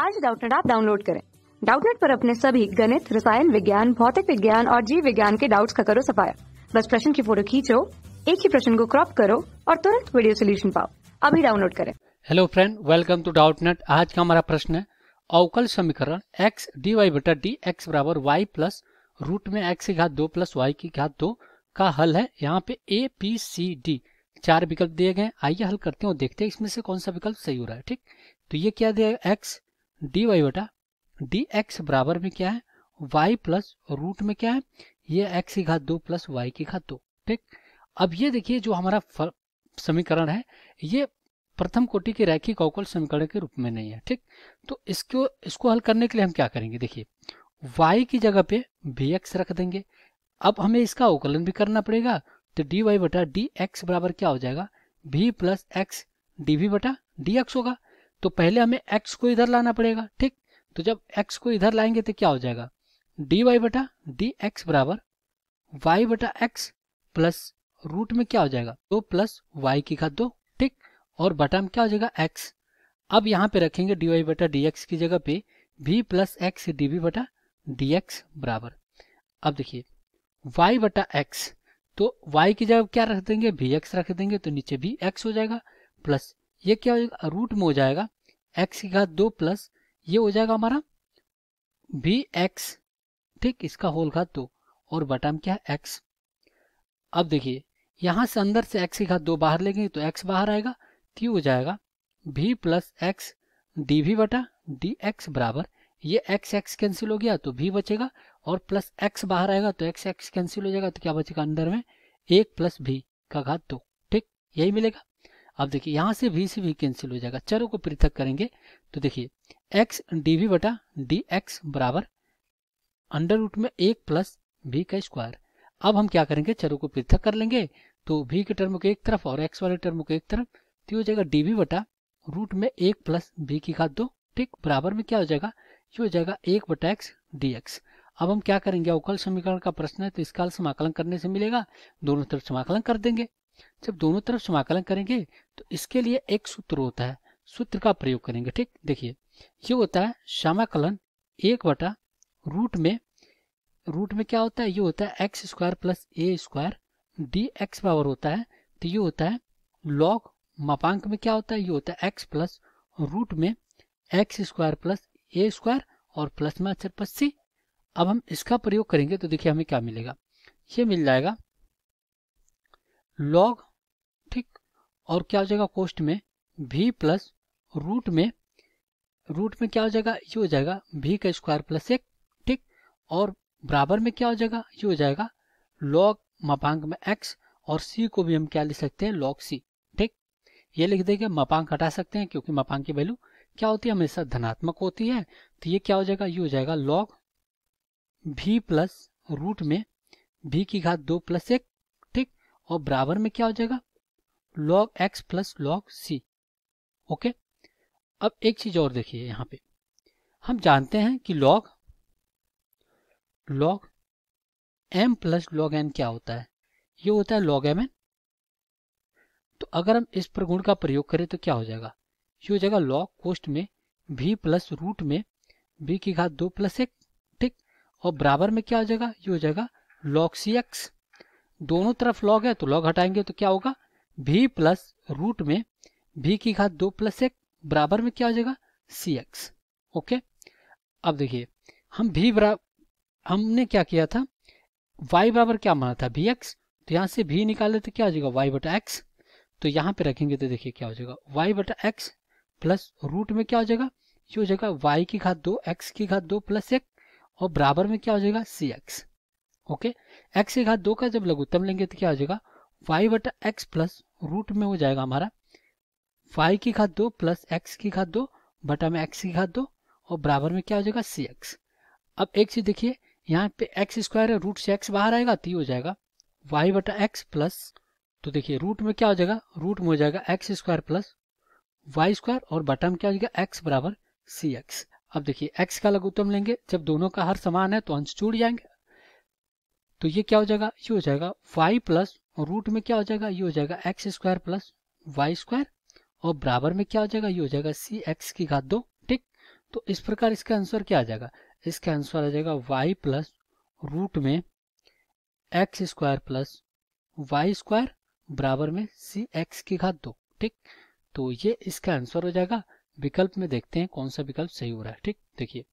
आज डाउटनेट आप डाउनलोड करें डाउटनेट पर अपने सभी गणित रसायन विज्ञान भौतिक विज्ञान और जीव विज्ञान के डाउट्स का करो सफाया बस प्रश्न की फोटो खींचो एक ही प्रश्न को क्रॉप करो और तुरंत वीडियो सोल्यूशन पाओ अभी डाउनलोड करें hello friend welcome to Doubtnut आज का हमारा प्रश्न है अवकल समीकरण एक्स डी वाई बटा डी एक्स बराबर वाई प्लस रूट में एक्स की घात दो प्लस वाई की घात दो का हल है यहाँ पे ए पी सी डी चार विकल्प दिए गए आइए हल करते हैं और देखते हैं इसमें से कौन सा विकल्प सही हो रहा है ठीक तो ये क्या दिया एक्स डी वाई बटा डी एक्स बराबर में क्या है वाई प्लस रूट में क्या है ये एक्स की घात दो प्लस वाई की घात दो ठीक अब ये देखिए जो हमारा समीकरण है ये प्रथम कोटि के रैखिक अवकल समीकरण के रूप में नहीं है ठीक तो इसको इसको हल करने के लिए हम क्या करेंगे देखिए y की जगह पे बी एक्स रख देंगे अब हमें इसका अवकलन भी करना पड़ेगा तो डी वाई बटा डी एक्स बराबर क्या हो जाएगा भी प्लस एक्स डी बटा डी एक्स होगा तो पहले हमें एक्स को इधर लाना पड़ेगा ठीक तो जब एक्स को इधर लाएंगे तो क्या हो जाएगा डी वाई बटा डी एक्स बराबर वाई बटा एक्स प्लस रूट में क्या हो जाएगा दो प्लस वाई की घात दो ठीक और बटा में क्या हो जाएगा एक्स अब यहाँ पे रखेंगे dy वाई बटा डी एक्स की जगह पे भी प्लस एक्स डी वी बटा डी एक्स बराबर अब देखिए वाई बटा एक्स तो वाई की जगह क्या रख देंगे भी एक्स रख देंगे तो नीचे भी एक्स हो जाएगा प्लस ये क्या हो जाएगा रूट में हो जाएगा एक्स की घात दो प्लस ये हो जाएगा हमारा भी एक्स ठीक इसका होल घात दो और बटाम क्या है एक्स अब देखिए यहां से अंदर से एक्स की घात दो बाहर लेंगे तो एक्स तो बाहर आएगा तो हो जाएगा भी प्लस एक्स डी भी बटा डी एक्स बराबर ये एक्स एक्स कैंसिल हो गया तो भी बचेगा और प्लस एक्स बाहर आएगा तो एक्स एक्स कैंसिल हो जाएगा तो क्या बचेगा अंदर में एक प्लस भी का घात दो ठीक यही मिलेगा अब देखिए यहाँ से वी से भी कैंसिल हो जाएगा चरों को पृथक करेंगे तो देखिए एक्स डी वी बटा डी एक्स बराबर अंडर रूट में एक प्लस वी का स्क्वायर अब हम क्या करेंगे चरों को पृथक कर लेंगे तो वी के टर्म को एक तरफ और एक्स वाले टर्म को एक तरफ तो हो जाएगा डी वी बटा रूट में एक प्लस वी की घात दो ठीक बराबर में क्या हो जाएगा ये हो जाएगा एक बटा एक्स डी एक्स अब हम क्या करेंगे अवकल समीकरण का प्रश्न है तो इसका समाकलन करने से मिलेगा दोनों तरफ समाकलन कर देंगे जब दोनों तरफ समाकलन करेंगे तो इसके लिए एक सूत्र होता है सूत्र का प्रयोग करेंगे ठीक देखिए ये होता है समाकलन एक बटा रूट में रूट में क्या होता है ये होता है X square plus A square D X power होता है तो ये होता है लॉग मापांक में क्या होता है ये होता है एक्स प्लस रूट में X square plus A square और प्लस में अक्षर प्लस अब हम इसका प्रयोग करेंगे तो देखिए हमें क्या मिलेगा ये मिल जाएगा लॉग ठीक और क्या हो जाएगा कोस्ट में भी प्लस रूट में रूट में क्या हो जाएगा ये हो जाएगा भी का स्क्वायर प्लस एक ठीक और बराबर में क्या हो जाएगा ये हो जाएगा लॉग मापांक में एक्स और सी को भी हम क्या लिख सकते हैं लॉग सी ठीक ये लिख देंगे मापांक हटा सकते हैं क्योंकि मापांक की वैल्यू क्या होती है हमेशा धनात्मक होती है तो ये क्या हो जाएगा ये हो जाएगा लॉग भी प्लस रूट में भी की घात दो प्लस एक और बराबर में क्या हो जाएगा log X plus log C okay अब एक चीज और देखिए यहां पे हम जानते हैं कि log log M plus log N क्या होता है ये होता है लॉग एम एन तो अगर हम इस प्रगुण का प्रयोग करें तो क्या हो जाएगा ये हो जाएगा लॉग कोष्ट में भी प्लस रूट में बी की घात दो प्लस एक ठीक और बराबर में क्या हो जाएगा ये हो जाएगा लॉग सी एक्स दोनों तरफ लॉग है तो लॉग हटाएंगे तो क्या होगा भी प्लस रूट में भी की घात दो प्लस एक बराबर में क्या हो जाएगा सी एक्स ओके अब देखिए हम भी हमने क्या किया था वाई बराबर क्या माना था भी एक्स तो यहाँ से भी निकाले तो क्या हो जाएगा वाई बटा एक्स तो यहाँ पे रखेंगे तो देखिए क्या हो जाएगा वाई बटा एक्स प्लस रूट में क्या हो जाएगा ये हो जाएगा वाई की घात दो एक्स की घात दो प्लस एक और बराबर में क्या हो जाएगा सी एक्स ओके एक्स के घात दो का जब लघुत्तम लेंगे तो क्या हो जाएगा वाई बटा एक्स प्लस रूट में हो जाएगा हमारा वाई की घात दो प्लस एक्स की घात दो बटा में एक्स की घात दो और बराबर में क्या हो जाएगा सी एक्स अब एक चीज देखिए यहाँ पे एक्स स्क्वायर है रूट से एक्स बाहर आएगा तो हो जाएगा वाई बटा एक्स प्लस तो देखिए रूट में क्या हो जाएगा रूट में हो जाएगा X square plus Y square और बटा में क्या हो जाएगा एक्स बराबर सी एक्स अब देखिए एक्स का लघुत्तम लेंगे जब दोनों का हर समान है तो अंश जुड़ जाएंगे तो ये क्या हो जाएगा ये हो जाएगा वाई प्लस रूट में क्या हो जाएगा ये हो जाएगा X square plus Y square और बराबर में क्या हो जाएगा ये हो जाएगा सी एक्स की घात दो ठीक तो इस प्रकार इसका आंसर क्या आ जाएगा इसका आंसर आ जाएगा वाई प्लस रूट में X square plus Y square बराबर में सी एक्स की घात दो ठीक तो ये इसका आंसर हो जाएगा विकल्प में देखते हैं कौन सा विकल्प सही हो रहा है ठीक देखिए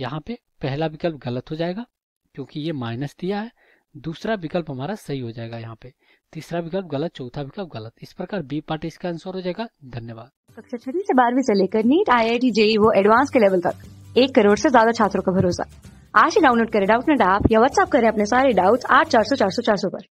यहाँ पे पहला विकल्प गलत हो जाएगा क्योंकि ये माइनस दिया है दूसरा विकल्प हमारा सही हो जाएगा यहाँ पे तीसरा विकल्प गलत चौथा विकल्प गलत इस प्रकार बी पार्ट इसका आंसर हो जाएगा धन्यवाद कक्षा छठी से बारहवीं से लेकर NEET I I T JEE वो एडवांस के लेवल तक एक करोड़ से ज्यादा छात्रों का भरोसा आज ही डाउनलोड करें डाउट नेट ऐप या व्हाट्सअप करें अपने सारे डाउट्स आठ चार सौ चार सौ चार सौ पर